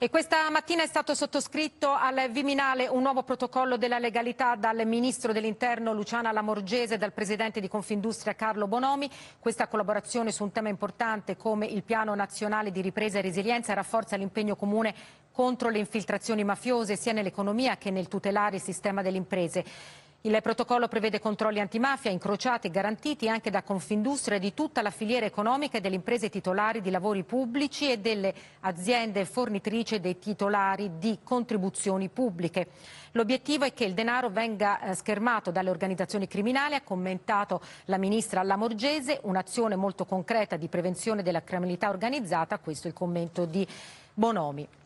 E questa mattina è stato sottoscritto al Viminale un nuovo protocollo della legalità dal Ministro dell'Interno Luciana Lamorgese e dal Presidente di Confindustria Carlo Bonomi. Questa collaborazione su un tema importante come il Piano Nazionale di Ripresa e Resilienza rafforza l'impegno comune contro le infiltrazioni mafiose sia nell'economia che nel tutelare il sistema delle imprese. Il protocollo prevede controlli antimafia incrociati e garantiti anche da Confindustria di tutta la filiera economica e delle imprese titolari di lavori pubblici e delle aziende fornitrici dei titolari di contribuzioni pubbliche. L'obiettivo è che il denaro venga eh, schermato dalle organizzazioni criminali, ha commentato la ministra Lamorgese, un'azione molto concreta di prevenzione della criminalità organizzata, questo è il commento di Bonomi.